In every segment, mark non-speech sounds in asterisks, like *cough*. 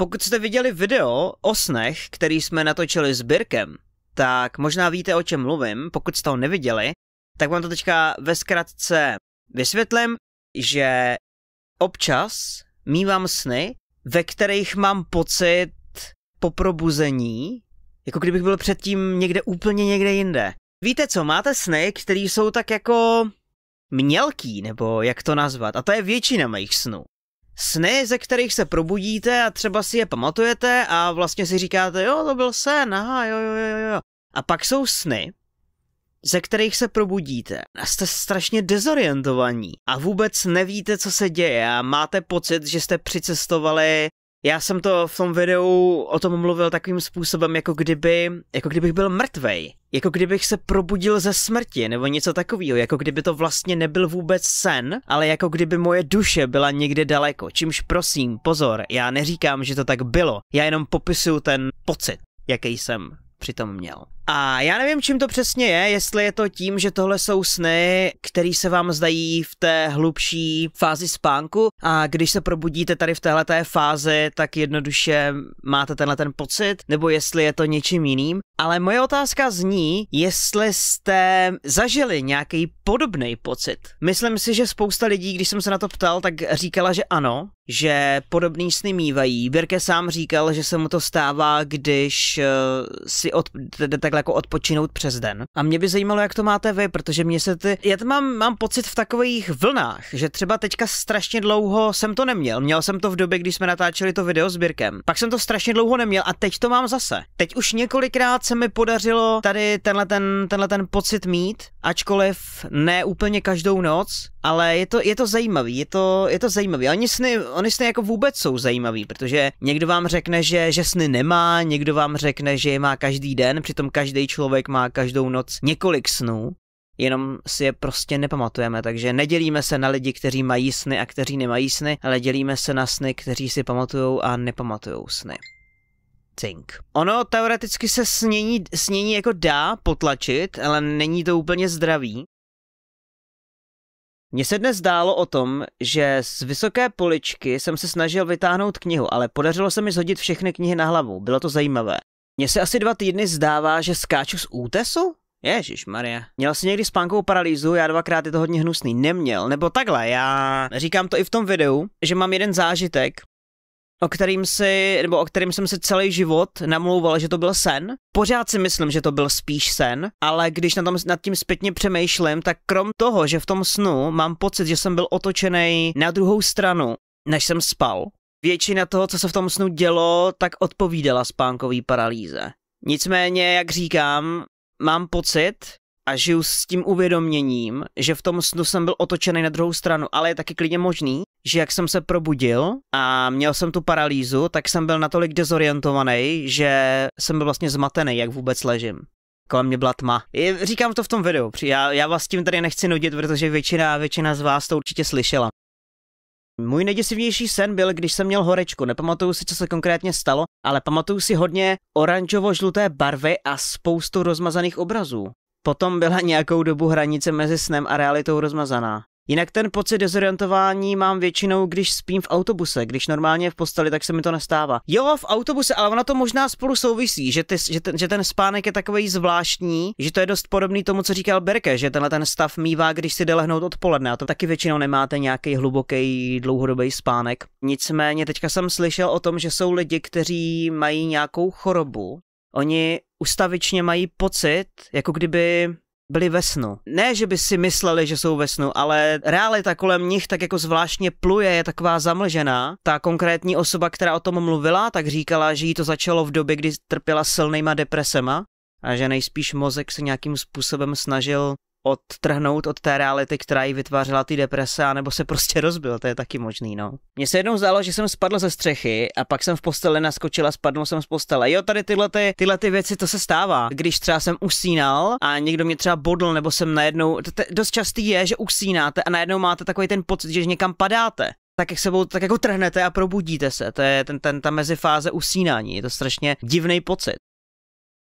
Pokud jste viděli video o snech, který jsme natočili s Birkem, tak možná víte, o čem mluvím. Pokud jste ho neviděli, tak vám to teďka ve zkratce vysvětlím, že občas mývám sny, ve kterých mám pocit po probuzení, jako kdybych byl předtím někde úplně někde jinde. Víte co, máte sny, které jsou tak jako mělký, nebo jak to nazvat, a to je většina mých snů sny, ze kterých se probudíte a třeba si je pamatujete a vlastně si říkáte, jo, to byl sen, aha, jo, jo, jo, jo. A pak jsou sny, ze kterých se probudíte a jste strašně dezorientovaní a vůbec nevíte, co se děje a máte pocit, že jste přicestovali já jsem to v tom videu o tom mluvil takovým způsobem, jako kdyby, jako kdybych byl mrtvej, jako kdybych se probudil ze smrti nebo něco takového, jako kdyby to vlastně nebyl vůbec sen, ale jako kdyby moje duše byla někde daleko, čímž prosím, pozor, já neříkám, že to tak bylo, já jenom popisuju ten pocit, jaký jsem přitom měl. A já nevím, čím to přesně je, jestli je to tím, že tohle jsou sny, které se vám zdají v té hlubší fázi spánku a když se probudíte tady v téhle fázi, tak jednoduše máte tenhle ten pocit, nebo jestli je to něčím jiným. Ale moje otázka zní, jestli jste zažili nějaký podobný pocit. Myslím si, že spousta lidí, když jsem se na to ptal, tak říkala, že ano, že podobný sny mývají. Birke sám říkal, že se mu to stává, když eh, si od, takhle takhle jako odpočinout přes den. A mě by zajímalo, jak to máte vy, protože mě se ty... Já to mám, mám pocit v takových vlnách, že třeba teďka strašně dlouho jsem to neměl. Měl jsem to v době, když jsme natáčeli to video s Birkem. Pak jsem to strašně dlouho neměl a teď to mám zase. Teď už několikrát se mi podařilo tady tenhle ten, tenhle ten pocit mít, ačkoliv ne úplně každou noc, ale je to, je to zajímavý, je to, je to zajímavý. Oni sny, oni sny jako vůbec jsou zajímavý, protože někdo vám řekne, že, že sny nemá, někdo vám řekne, že je má každý den, přitom každý každý člověk má každou noc několik snů, jenom si je prostě nepamatujeme, takže nedělíme se na lidi, kteří mají sny a kteří nemají sny, ale dělíme se na sny, kteří si pamatujou a nepamatujou sny. Think. Ono teoreticky se snění, snění jako dá potlačit, ale není to úplně zdravý. Mně se dnes zdálo o tom, že z vysoké poličky jsem se snažil vytáhnout knihu, ale podařilo se mi zhodit všechny knihy na hlavu. Bylo to zajímavé. Mně se asi dva týdny zdává, že skáču z útesu? Ježíš Maria. Měl jsi někdy spánkovou paralýzu, já dvakrát je to hodně hnusný. Neměl, nebo takhle, já říkám to i v tom videu, že mám jeden zážitek, o kterým si, nebo o kterým jsem se celý život namlouval, že to byl sen. Pořád si myslím, že to byl spíš sen, ale když na tom, nad tím zpětně přemýšlím, tak krom toho, že v tom snu mám pocit, že jsem byl otočený na druhou stranu, než jsem spal, Většina toho, co se v tom snu dělo, tak odpovídala spánkový paralýze. Nicméně, jak říkám, mám pocit a žiju s tím uvědoměním, že v tom snu jsem byl otočený na druhou stranu, ale je taky klidně možný, že jak jsem se probudil a měl jsem tu paralýzu, tak jsem byl natolik dezorientovaný, že jsem byl vlastně zmatený, jak vůbec ležím kolem mě byla tma. Říkám to v tom videu, já, já vás tím tady nechci nudit, protože většina, většina z vás to určitě slyšela. Můj nejděsivnější sen byl, když jsem měl horečku. Nepamatuju si, co se konkrétně stalo, ale pamatuju si hodně oranžovo-žluté barvy a spoustu rozmazaných obrazů. Potom byla nějakou dobu hranice mezi snem a realitou rozmazaná. Jinak ten pocit dezorientování mám většinou, když spím v autobuse, když normálně v posteli, tak se mi to nestává. Jo, v autobuse, ale ono to možná spolu souvisí, že, ty, že, ten, že ten spánek je takový zvláštní, že to je dost podobný tomu, co říkal Berke, že tenhle ten stav mívá, když si jde lehnout odpoledne a to taky většinou nemáte nějaký hluboký dlouhodobý spánek. Nicméně teďka jsem slyšel o tom, že jsou lidi, kteří mají nějakou chorobu, Oni ustavičně mají pocit, jako kdyby byli ve snu. Ne, že by si mysleli, že jsou ve snu, ale realita kolem nich tak jako zvláštně pluje, je taková zamlžená. Ta konkrétní osoba, která o tom mluvila, tak říkala, že jí to začalo v době, kdy trpěla silnýma depresema a že nejspíš mozek se nějakým způsobem snažil odtrhnout od té reality, která ji vytvářela ty deprese, anebo se prostě rozbil, to je taky možný, no. Mně se jednou zdálo, že jsem spadl ze střechy a pak jsem v posteli naskočil a spadl jsem z postele. Jo, tady tyhle, ty, tyhle ty věci, to se stává. Když třeba jsem usínal a někdo mě třeba bodl, nebo jsem najednou, to, to, dost častý je, že usínáte a najednou máte takový ten pocit, že někam padáte tak jak sebou tak jako trhnete a probudíte se. To je ten, ten, ta mezifáze usínání. Je to strašně divný pocit.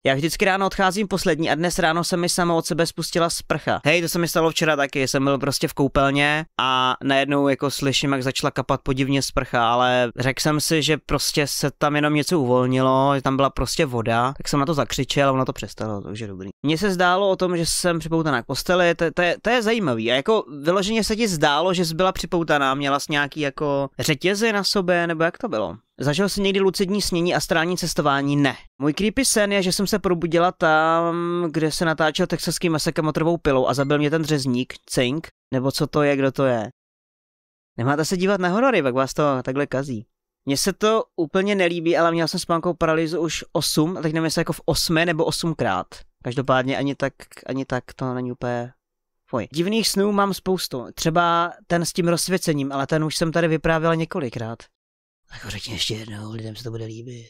Já vždycky ráno odcházím poslední a dnes ráno se mi sama od sebe spustila sprcha. Hej, to se mi stalo včera taky, jsem byl prostě v koupelně a najednou jako slyším, jak začala kapat podivně sprcha, ale řekl jsem si, že prostě se tam jenom něco uvolnilo, že tam byla prostě voda, tak jsem na to zakřičel a ono to přestalo, takže dobrý. Mně se zdálo o tom, že jsem připoutaná k posteli, to, to, je, to je zajímavý. A jako vyloženě se ti zdálo, že jsi byla připoutaná, měla jsi nějaký jako řetězy na sobě, nebo jak to bylo? Zažil jsi někdy lucidní snění a strání cestování? Ne. Můj creepy sen je, že jsem se probudila tam, kde se natáčel texaský masakr motorovou pilou a zabil mě ten dřezník, cink, nebo co to je, kdo to je. Nemáte se dívat na horory, pak vás to takhle kazí. Mně se to úplně nelíbí, ale měl jsem spánkou paralýzu už 8, tak nevím, jestli jako v 8 nebo 8krát. Každopádně ani tak, ani tak to není úplně Foj. Divných snů mám spoustu, třeba ten s tím rozsvěcením, ale ten už jsem tady vyprávěl několikrát. Jako řekni ještě jednou, lidem se to bude líbit.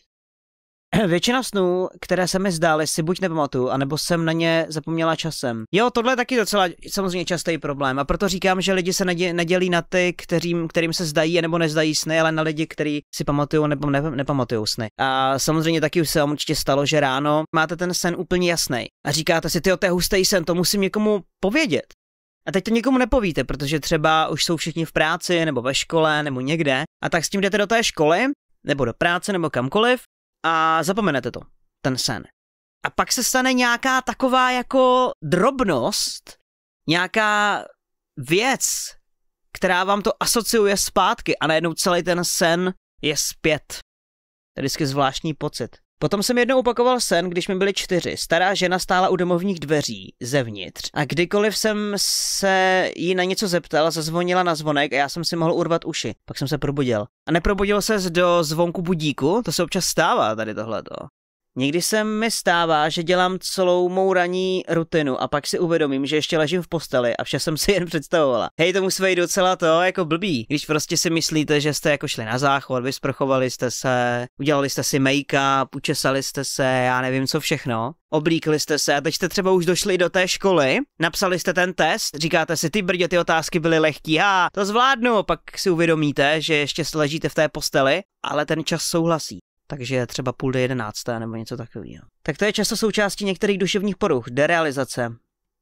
*clears throat* Většina snů, které se mi zdály, si buď nepamatuju, anebo jsem na ně zapomněla časem. Jo, tohle je taky docela samozřejmě častý problém a proto říkám, že lidi se nedělí na ty, kterým, kterým se zdají nebo nezdají sny, ale na lidi, kteří si pamatují nebo ne, nepamatují sny. A samozřejmě taky už se vám určitě stalo, že ráno máte ten sen úplně jasný a říkáte si, ty to je hustý sen, to musím někomu povědět. A teď to nikomu nepovíte, protože třeba už jsou všichni v práci, nebo ve škole, nebo někde. A tak s tím jdete do té školy, nebo do práce, nebo kamkoliv a zapomenete to, ten sen. A pak se stane nějaká taková jako drobnost, nějaká věc, která vám to asociuje zpátky a najednou celý ten sen je zpět. To je vždycky zvláštní pocit. Potom jsem jednou opakoval sen, když mi byly čtyři. Stará žena stála u domovních dveří, zevnitř. A kdykoliv jsem se jí na něco zeptal, zazvonila na zvonek a já jsem si mohl urvat uši. Pak jsem se probudil. A neprobudil se do zvonku budíku? To se občas stává tady tohleto. Někdy se mi stává, že dělám celou mou ranní rutinu a pak si uvědomím, že ještě ležím v posteli a vše jsem si jen představovala. Hej, to musí být docela to, jako blbý. Když prostě si myslíte, že jste jako šli na záchod, vysprchovali jste se, udělali jste si make-up, učesali jste se, já nevím co všechno, oblíkli jste se a teď jste třeba už došli do té školy, napsali jste ten test, říkáte si, ty brdě, ty otázky byly lehký, já to zvládnu, pak si uvědomíte, že ještě ležíte v té posteli, ale ten čas souhlasí takže třeba půl do jedenácté nebo něco takového. Tak to je často součástí některých duševních poruch, derealizace.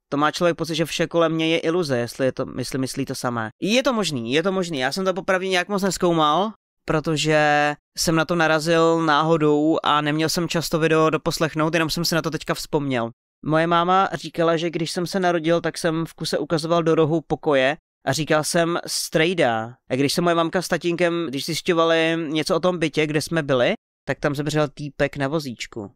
To má člověk pocit, že vše kolem mě je iluze, jestli, je to, jestli myslí to samé. Je to možný, je to možný. Já jsem to popravdě nějak moc neskoumal, protože jsem na to narazil náhodou a neměl jsem často video doposlechnout, jenom jsem si na to teďka vzpomněl. Moje máma říkala, že když jsem se narodil, tak jsem v kuse ukazoval do rohu pokoje a říkal jsem strejda. A když se moje mamka s tatínkem, když zjišťovali něco o tom bytě, kde jsme byli, tak tam zemřel týpek na vozíčku.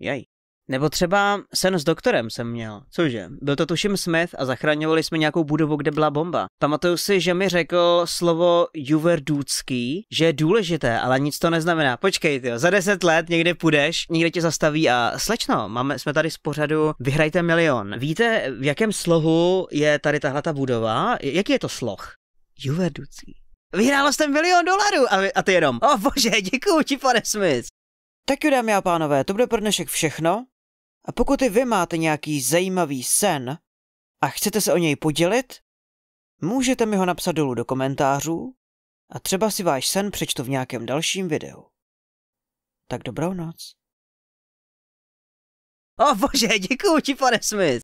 Jaj. Nebo třeba sen s doktorem jsem měl. Cože? Byl to tuším Smith a zachraňovali jsme nějakou budovu, kde byla bomba. Pamatuju si, že mi řekl slovo juverdůcký, že je důležité, ale nic to neznamená. Počkej, ty, za deset let někde půjdeš, někde tě zastaví a slečno, máme, jsme tady z pořadu Vyhrajte milion. Víte, v jakém slohu je tady tahle ta budova? Jaký je to sloh? Juverdůcký. Vyhrála jste milion dolarů! A, vy, a ty jenom, o oh, bože, děkuji ti, pane Smith. Tak jo, dámy a pánové, to bude pro dnešek všechno. A pokud i vy máte nějaký zajímavý sen a chcete se o něj podělit, můžete mi ho napsat dolů do komentářů a třeba si váš sen přečtu v nějakém dalším videu. Tak dobrou noc. O oh, bože, děkuji ti, pane Smith.